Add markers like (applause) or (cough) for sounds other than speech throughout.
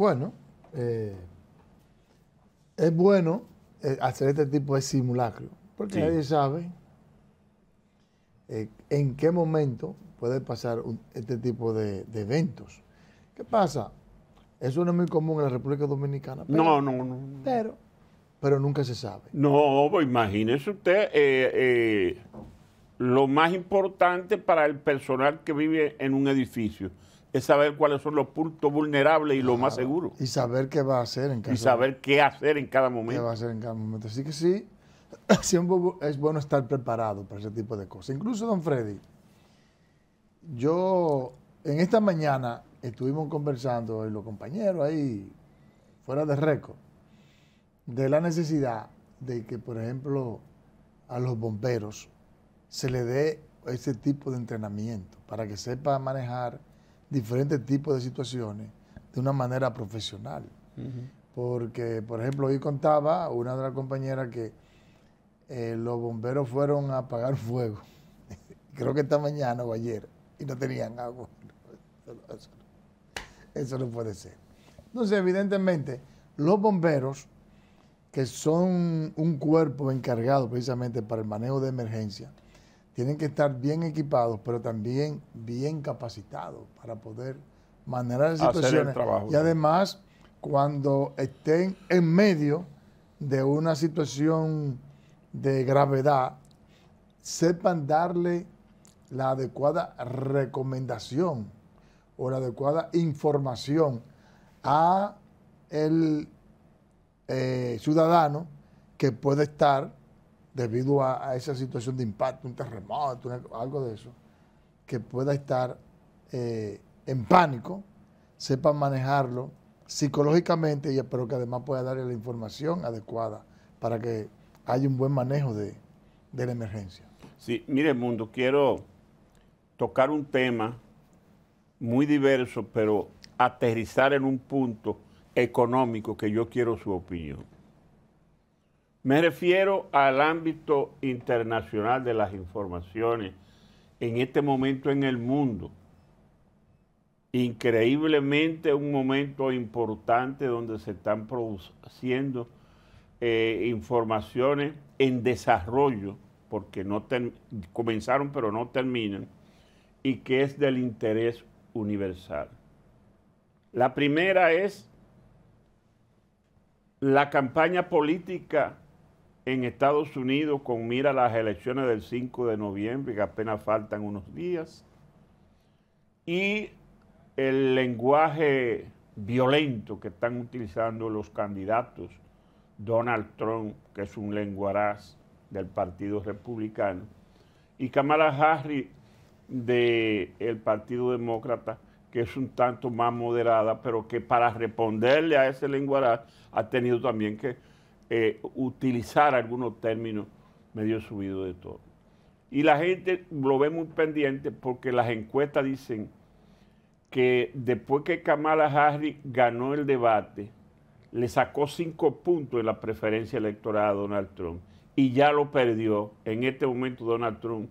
Bueno, eh, es bueno eh, hacer este tipo de simulacro, porque nadie sabe eh, en qué momento puede pasar este tipo de, eventos. ¿Qué pasa? Eso no es muy común en la República Dominicana. no, no, no. Pero, pero nunca se sabe. No, pues imagínese usted, lo más importante para el personal que vive en un edificio es saber cuáles son los puntos vulnerables y lo más seguros Y saber qué va a hacer en cada Y saber qué hacer en cada momento. va a hacer en cada momento. Así que sí, siempre (clears throat) es bueno estar preparado para ese tipo de cosas. Incluso, don Freddy, yo en esta mañana estuvimos conversando y los compañeros ahí, fuera de récord, de la necesidad de que, por ejemplo, a los bomberos se le dé ese tipo de entrenamiento para que sepa manejar diferentes tipos de situaciones de una manera profesional. Porque, por ejemplo, hoy contaba una de las compañeras que eh, los bomberos fueron a apagar (laughs) fuego. Creo que esta mañana o ayer. Y no tenían agua. Eso, eso no puede ser. Entonces, evidentemente, los bomberos, que son un cuerpo encargado precisamente para el manejo de emergencia, tienen que estar bien equipados, pero también bien capacitados para poder manejar las situaciones. Trabajo, y además, cuando estén en medio de una situación de gravedad, sepan darle la adecuada recomendación o la adecuada información a el eh, ciudadano que puede estar debido a, esa situación de impacto, un terremoto, algo de eso, que pueda estar eh, en pánico, sepa manejarlo psicológicamente, y espero que además pueda darle la información adecuada para que haya un buen manejo de, de la emergencia. Sí, mire, Mundo, quiero tocar un tema muy diverso, pero aterrizar en un punto económico que yo quiero su opinión. Me refiero al ámbito internacional de las informaciones en este momento en el mundo. Increíblemente un momento importante donde se están produciendo eh, informaciones en desarrollo, porque no comenzaron pero no terminan, y que es del interés universal. La primera es la campaña política en Estados Unidos con mira a las elecciones del 5 de noviembre, que apenas faltan unos días, y el lenguaje violento que están utilizando los candidatos, Donald Trump, que es un lenguaraz del Partido Republicano, y Kamala Harris del Partido Demócrata, que es un tanto más moderada, pero que para responderle a ese lenguaraz ha tenido también que eh, utilizar algunos términos medio subido de todo. Y la gente lo ve muy pendiente porque las encuestas dicen que después que Kamala Harris ganó el debate, le sacó cinco puntos en la preferencia electoral a Donald Trump y ya lo perdió. En este momento Donald Trump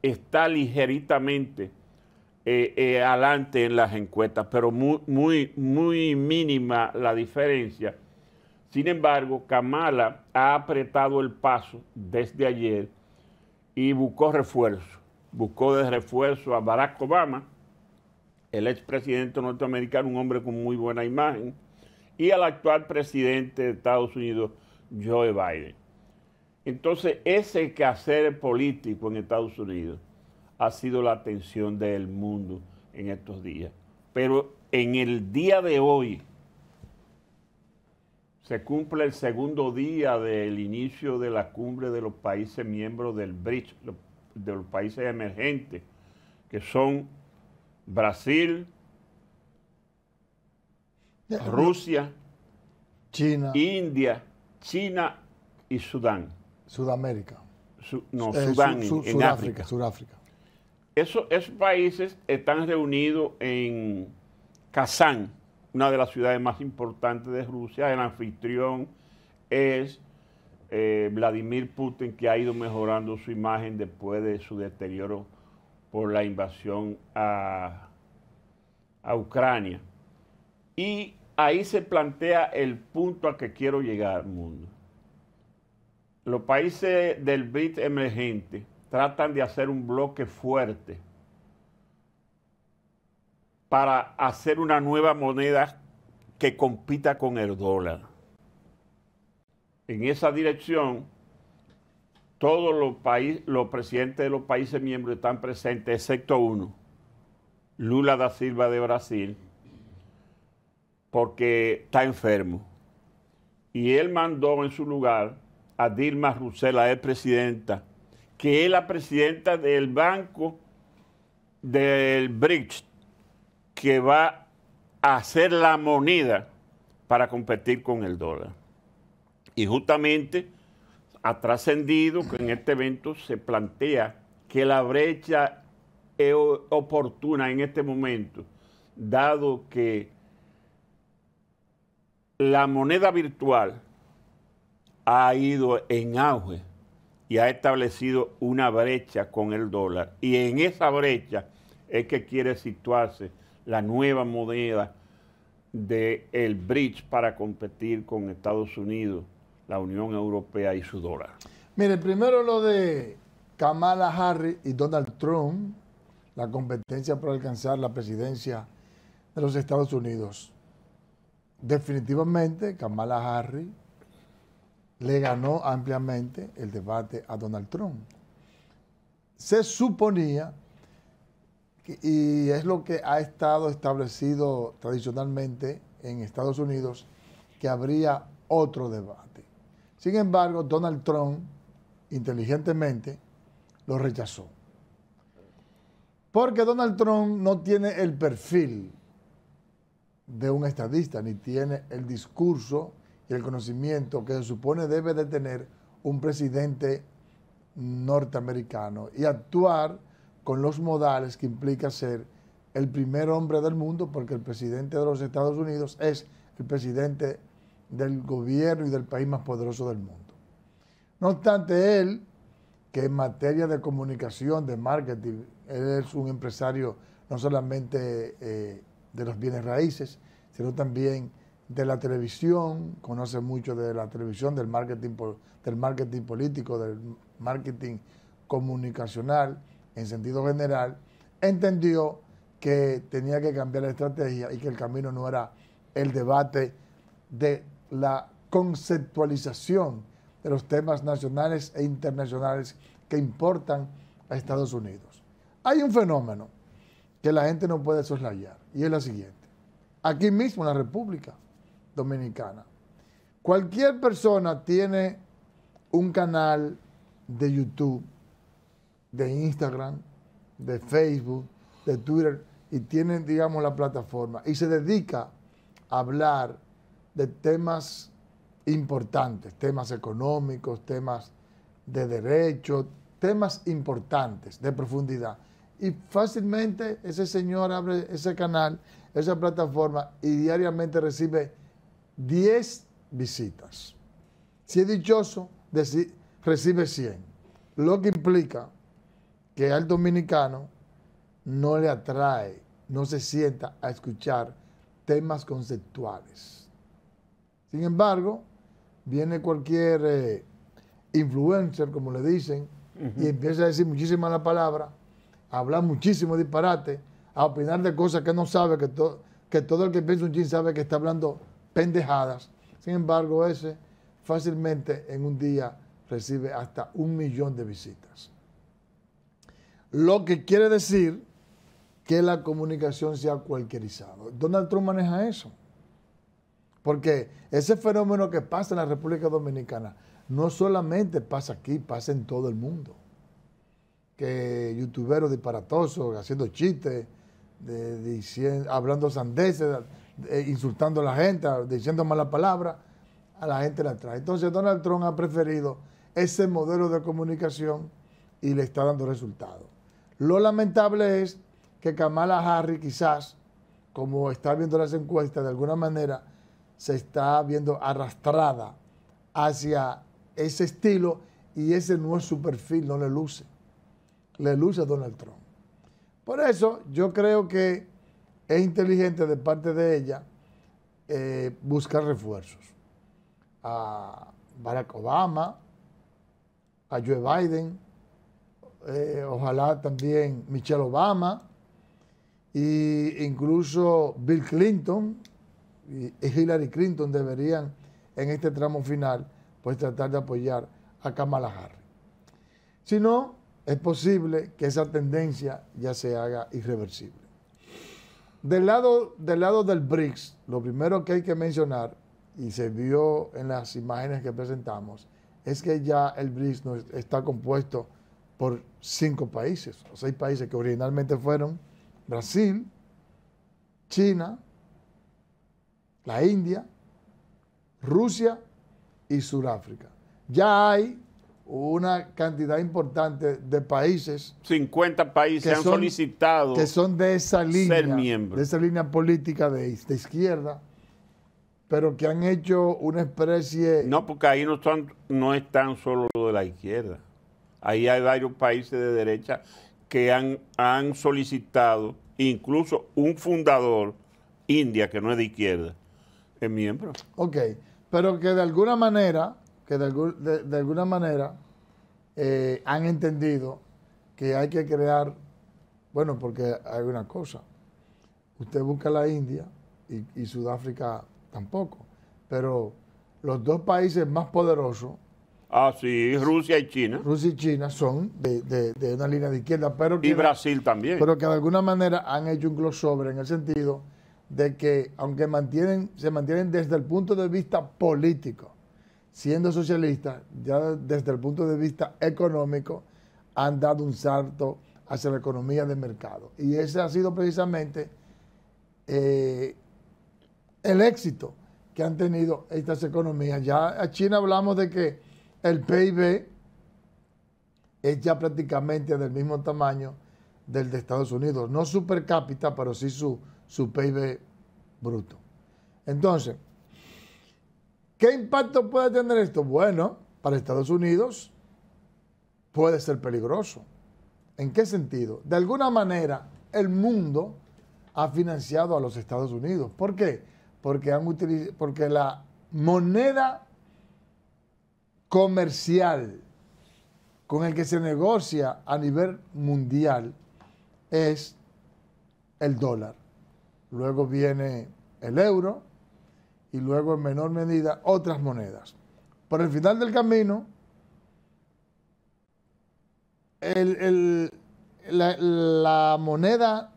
está ligeritamente eh, eh, adelante en las encuestas, pero muy, muy, muy mínima la diferencia sin embargo, Kamala ha apretado el paso desde ayer y buscó refuerzo. Buscó de refuerzo a Barack Obama, el expresidente norteamericano, un hombre con muy buena imagen, y al actual presidente de Estados Unidos, Joe Biden. Entonces, ese quehacer político en Estados Unidos ha sido la atención del mundo en estos días. Pero en el día de hoy, se cumple el segundo día del inicio de la cumbre de los países miembros del BRICS, de los países emergentes, que son Brasil, Rusia, China, India, China y Sudán. Sudamérica. no, eh, Sudán, en, Sudáfrica, África. Sudáfrica. esos países están reunidos en Kazán, una de las ciudades más importantes de Rusia. El anfitrión es eh, Vladimir Putin, que ha ido mejorando su imagen después de su deterioro por la invasión a, Ucrania. Y ahí se plantea el punto a que quiero llegar, mundo. Los países del BIT emergente tratan de hacer un bloque fuerte para hacer una nueva moneda que compita con el dólar. En esa dirección, todos los, los presidentes de los países miembros están presentes, excepto uno, Lula da Silva de Brasil, porque está enfermo. Y él mandó en su lugar a Dilma Rousseff, la presidenta, que es la presidenta del banco del BRICS, que va a hacer la moneda para competir con el dólar. Y justamente ha trascendido que en este evento se plantea que la brecha es oportuna en este momento, dado que la moneda virtual ha ido en auge y ha establecido una brecha con el dólar. Y en esa brecha es que quiere situarse la nueva moneda del bridge para competir con Estados Unidos, la Unión Europea y su dólar? Mire, primero lo de Kamala Harris y Donald Trump, la competencia por alcanzar la presidencia de los Estados Unidos. Definitivamente, Kamala Harris le ganó ampliamente el debate a Donald Trump. Se suponía y es lo que ha estado establecido tradicionalmente en Estados Unidos, que habría otro debate. Sin embargo, Donald Trump, inteligentemente, lo rechazó. Porque Donald Trump no tiene el perfil de un estadista, ni tiene el discurso y el conocimiento que se supone debe de tener un presidente norteamericano y actuar con los modales que implica ser el primer hombre del mundo, porque el presidente de los Estados Unidos es el presidente del gobierno y del país más poderoso del mundo. No obstante, él, que en materia de comunicación, de marketing, él es un empresario no solamente eh, de los bienes raíces, sino también de la televisión, conoce mucho de la televisión, del marketing, del marketing político, del marketing comunicacional en sentido general, entendió que tenía que cambiar la estrategia y que el camino no era el debate de la conceptualización de los temas nacionales e internacionales que importan a Estados Unidos. Hay un fenómeno que la gente no puede soslayar y es la siguiente. Aquí mismo en la República Dominicana, cualquier persona tiene un canal de YouTube de Instagram, de Facebook, de Twitter, y tienen, digamos, la plataforma, y se dedica a hablar de temas importantes, temas económicos, temas de derecho, temas importantes, de profundidad. Y fácilmente ese señor abre ese canal, esa plataforma, y diariamente recibe 10 visitas. Si es dichoso, recibe 100, lo que implica que al dominicano no le atrae, no se sienta a escuchar temas conceptuales. Sin embargo, viene cualquier eh, influencer, como le dicen, y empieza a decir muchísimas la palabra, a hablar muchísimo disparate, a opinar de cosas que no sabe, que, que todo el que piensa un chin sabe que está hablando pendejadas. Sin embargo, ese fácilmente en un día recibe hasta un millón de visitas. Lo que quiere decir que la comunicación sea ha Donald Trump maneja eso. Porque ese fenómeno que pasa en la República Dominicana no solamente pasa aquí, pasa en todo el mundo. Que youtuberos disparatosos haciendo chistes, hablando sandeces, insultando a la gente, diciendo malas palabras, a la gente la trae. Entonces Donald Trump ha preferido ese modelo de comunicación y le está dando resultados. Lo lamentable es que Kamala Harris quizás, como está viendo las encuestas, de alguna manera se está viendo arrastrada hacia ese estilo y ese no es su perfil, no le luce. Le luce a Donald Trump. Por eso yo creo que es inteligente de parte de ella eh, buscar refuerzos. A Barack Obama, a Joe Biden, eh, ojalá también Michelle Obama, e incluso Bill Clinton y Hillary Clinton deberían en este tramo final pues tratar de apoyar a Kamala Harris. Si no, es posible que esa tendencia ya se haga irreversible. Del lado del, lado del BRICS, lo primero que hay que mencionar, y se vio en las imágenes que presentamos, es que ya el BRICS no está compuesto por cinco países o seis países que originalmente fueron Brasil, China, la India, Rusia y Sudáfrica. Ya hay una cantidad importante de países. 50 países han solicitado. Que son de esa línea. De esa línea política de, izquierda. Pero que han hecho una especie. No, porque ahí no, están, no están solo lo de la izquierda. Ahí hay varios países de derecha que han, han solicitado, incluso un fundador, India, que no es de izquierda, es miembro. Ok, pero que de alguna manera, que alguna manera eh, han entendido que hay que crear, bueno, porque hay una cosa, usted busca la India y Sudáfrica tampoco, pero los dos países más poderosos Ah, sí, Rusia y China. Rusia y China son de, una línea de izquierda, pero Y Brasil también. Pero que de alguna manera han hecho un crossover en el sentido de que, aunque mantienen, se mantienen desde el punto de vista político, siendo socialistas, ya desde el punto de vista económico, han dado un salto hacia la economía de mercado. Y ese ha sido precisamente eh, el éxito que han tenido estas economías. Ya a China hablamos de que el PIB es ya prácticamente del mismo tamaño del de Estados Unidos. No su per cápita, pero sí su, su PIB bruto. Entonces, ¿qué impacto puede tener esto? Bueno, para Estados Unidos puede ser peligroso. ¿En qué sentido? De alguna manera, el mundo ha financiado a los Estados Unidos. ¿Por qué? Porque, han porque la moneda comercial con el que se negocia a nivel mundial es el dólar. Luego viene el euro y luego en menor medida otras monedas. Por el final del camino, la, la moneda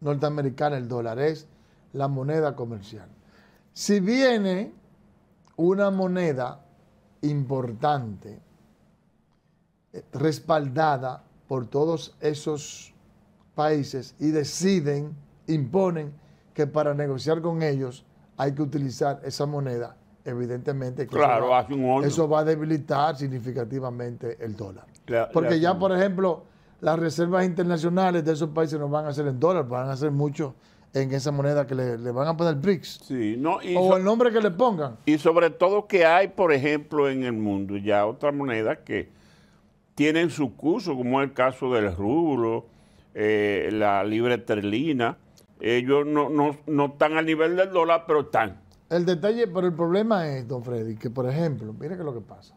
norteamericana, el dólar, es la moneda comercial. Si viene una moneda importante, eh, respaldada por todos esos países y deciden, imponen que para negociar con ellos hay que utilizar esa moneda, evidentemente claro, eso, va, a debilitar significativamente el dólar. Porque ya, por ejemplo, las reservas internacionales de esos países no van a ser en dólar, van a ser mucho en esa moneda que le, van a poner BRICS. Sí, o el nombre que le pongan. Y sobre todo que hay, por ejemplo, en el mundo ya otras monedas que tienen su curso, como es el caso del rublo, eh, la libre esterlina. Ellos no, están al nivel del dólar, pero están. El detalle, pero el problema es, don Freddy, que por ejemplo, mire que lo que pasa.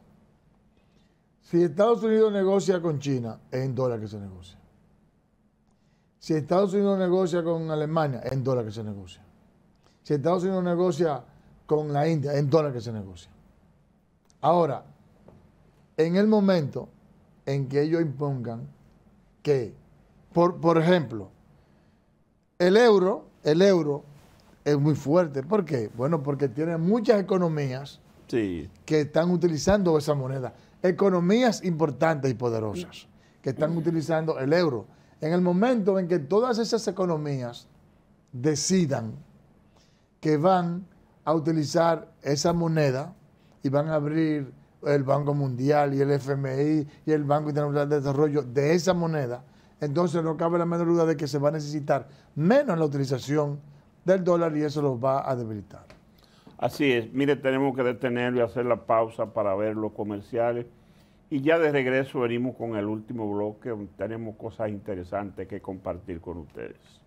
Si Estados Unidos negocia con China, es en dólar que se negocia. Si Estados Unidos negocia con Alemania, en dólares que se negocia. Si Estados Unidos negocia con la India, en dólares que se negocia. Ahora, en el momento en que ellos impongan que, por, por ejemplo, el euro, el euro es muy fuerte. ¿Por qué? Bueno, porque tiene muchas economías que están utilizando esa moneda. Economías importantes y poderosas que están utilizando el euro. En el momento en que todas esas economías decidan que van a utilizar esa moneda y van a abrir el Banco Mundial y el FMI y el Banco Internacional de Desarrollo de esa moneda, entonces no cabe la menor duda de que se va a necesitar menos la utilización del dólar y eso los va a debilitar. Así es, mire, tenemos que detenerlo y hacer la pausa para ver los comerciales. Y ya de regreso venimos con el último bloque, tenemos cosas interesantes que compartir con ustedes.